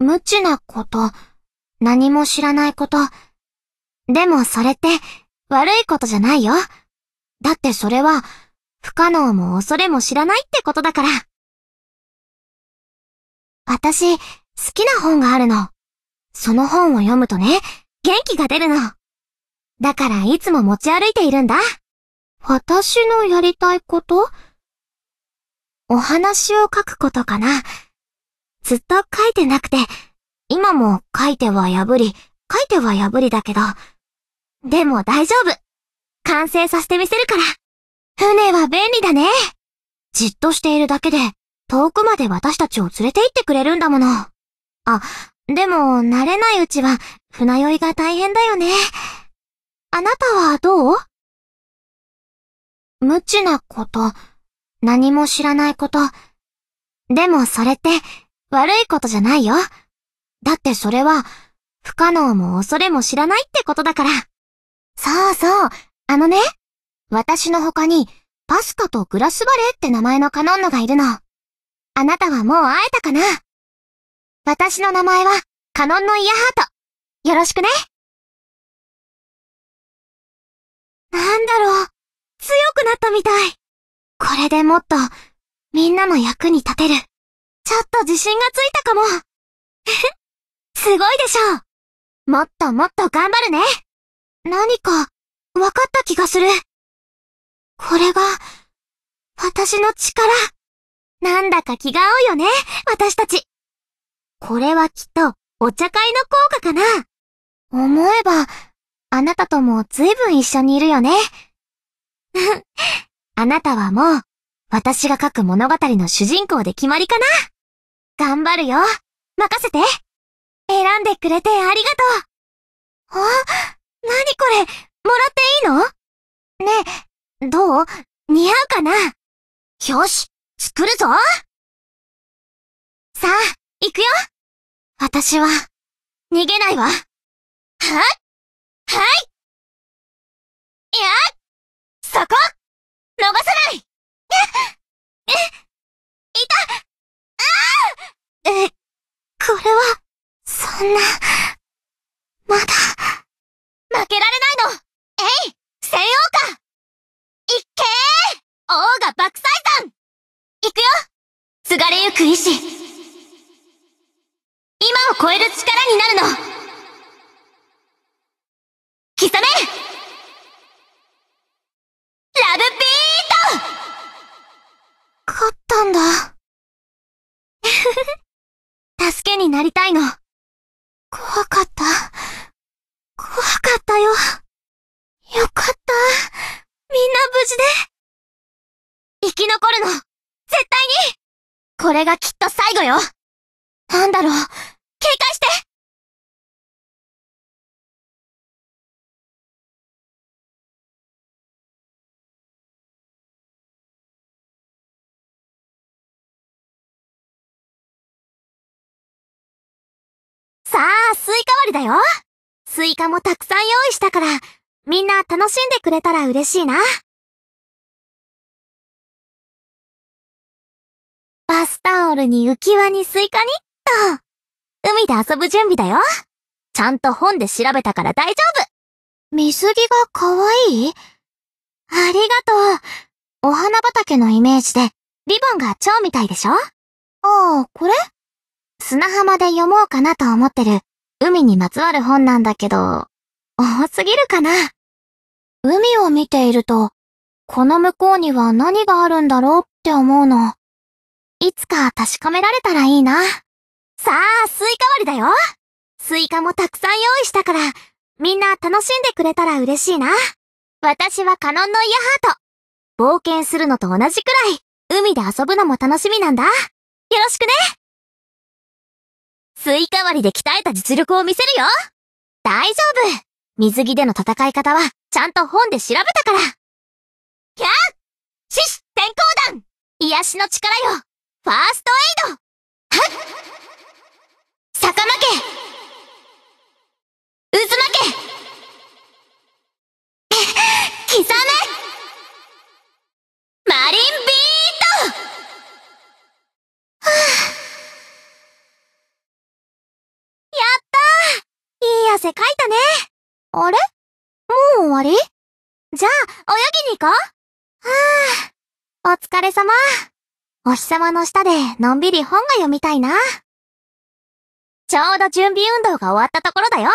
無知なこと、何も知らないこと。でもそれって悪いことじゃないよ。だってそれは不可能も恐れも知らないってことだから。私、好きな本があるの。その本を読むとね、元気が出るの。だからいつも持ち歩いているんだ。私のやりたいことお話を書くことかな。ずっと書いてなくて、今も書いては破り、書いては破りだけど。でも大丈夫。完成させてみせるから。船は便利だね。じっとしているだけで、遠くまで私たちを連れて行ってくれるんだもの。あ、でも、慣れないうちは、船酔いが大変だよね。あなたはどう無知なこと、何も知らないこと。でもそれって、悪いことじゃないよ。だってそれは、不可能も恐れも知らないってことだから。そうそう、あのね、私の他に、パスカとグラスバレーって名前のカノンのがいるの。あなたはもう会えたかな私の名前は、カノンのイヤハート。よろしくね。なんだろう、強くなったみたい。これでもっと、みんなの役に立てる。ちょっと自信がついたかも。すごいでしょう。もっともっと頑張るね。何か、分かった気がする。これが、私の力。なんだか気が合うよね、私たち。これはきっと、お茶会の効果かな。思えば、あなたとも随分一緒にいるよね。あなたはもう、私が書く物語の主人公で決まりかな頑張るよ。任せて。選んでくれてありがとう。あ、なにこれ、もらっていいのねえ、どう似合うかなよし、作るぞさあ、行くよ私は、逃げないわ。ははいそんな、まだ。負けられないのえい仙王かいっけー王が爆砕山行くよ継がれゆく意志今を超える力になるの刻めラブビート勝ったんだ。助けになりたいの。怖かった。怖かったよ。よかった。みんな無事で。生き残るの、絶対にこれがきっと最後よ。なんだろう、警戒してだよ。スイカもたくさん用意したから、みんな楽しんでくれたら嬉しいな。バスタオルに浮き輪にスイカにっと。海で遊ぶ準備だよ。ちゃんと本で調べたから大丈夫。水着が可愛いありがとう。お花畑のイメージで、リボンが蝶みたいでしょああ、これ砂浜で読もうかなと思ってる海にまつわる本なんだけど、多すぎるかな。海を見ていると、この向こうには何があるんだろうって思うの。いつか確かめられたらいいな。さあ、スイカ割りだよスイカもたくさん用意したから、みんな楽しんでくれたら嬉しいな。私はカノンのイヤハート。冒険するのと同じくらい、海で遊ぶのも楽しみなんだ。よろしくねスイカ割りで鍛えた実力を見せるよ大丈夫水着での戦い方は、ちゃんと本で調べたからキャー獅子天候団癒しの力よファーストエイドはっ坂家汗かいたね。あれもう終わりじゃあ、泳ぎに行こうはぁ、あ、お疲れ様。お日様の下でのんびり本が読みたいな。ちょうど準備運動が終わったところだよ。